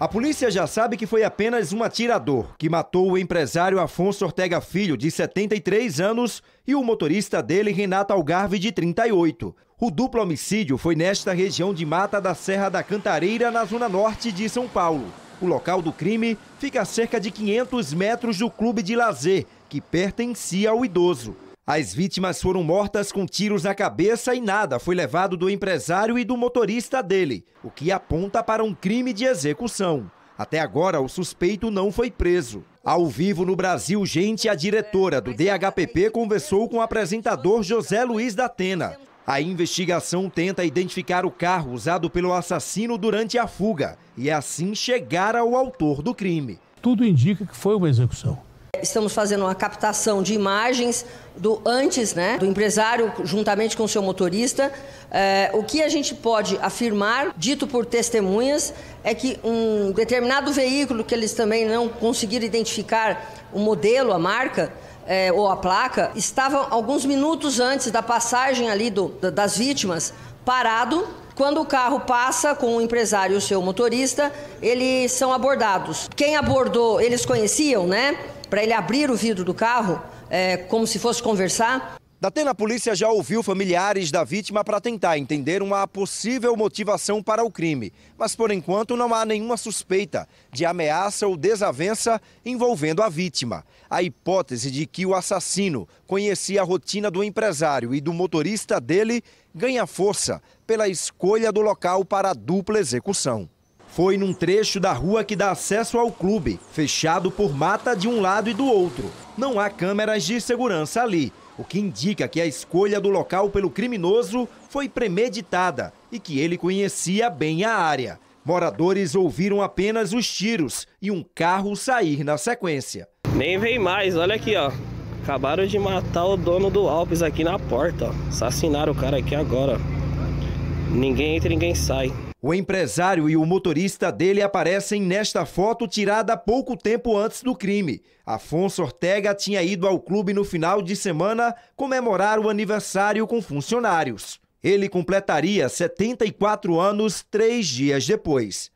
A polícia já sabe que foi apenas um atirador que matou o empresário Afonso Ortega Filho, de 73 anos, e o motorista dele, Renato Algarve, de 38. O duplo homicídio foi nesta região de mata da Serra da Cantareira, na zona norte de São Paulo. O local do crime fica a cerca de 500 metros do clube de lazer, que pertencia ao idoso. As vítimas foram mortas com tiros na cabeça e nada foi levado do empresário e do motorista dele, o que aponta para um crime de execução. Até agora, o suspeito não foi preso. Ao vivo no Brasil, gente, a diretora do DHPP conversou com o apresentador José Luiz da Atena. A investigação tenta identificar o carro usado pelo assassino durante a fuga e assim chegar ao autor do crime. Tudo indica que foi uma execução. Estamos fazendo uma captação de imagens do antes, né, do empresário juntamente com o seu motorista. É, o que a gente pode afirmar, dito por testemunhas, é que um determinado veículo que eles também não conseguiram identificar o modelo, a marca, é, ou a placa, estava alguns minutos antes da passagem ali do, das vítimas parado quando o carro passa com o empresário e o seu motorista, eles são abordados. Quem abordou, eles conheciam, né? para ele abrir o vidro do carro, é, como se fosse conversar. Datena, a polícia já ouviu familiares da vítima para tentar entender uma possível motivação para o crime. Mas, por enquanto, não há nenhuma suspeita de ameaça ou desavença envolvendo a vítima. A hipótese de que o assassino conhecia a rotina do empresário e do motorista dele ganha força pela escolha do local para a dupla execução. Foi num trecho da rua que dá acesso ao clube, fechado por mata de um lado e do outro. Não há câmeras de segurança ali, o que indica que a escolha do local pelo criminoso foi premeditada e que ele conhecia bem a área. Moradores ouviram apenas os tiros e um carro sair na sequência. Nem vem mais, olha aqui, ó. Acabaram de matar o dono do Alpes aqui na porta, ó. Assassinaram o cara aqui agora. Ninguém entra, ninguém sai. O empresário e o motorista dele aparecem nesta foto tirada pouco tempo antes do crime. Afonso Ortega tinha ido ao clube no final de semana comemorar o aniversário com funcionários. Ele completaria 74 anos três dias depois.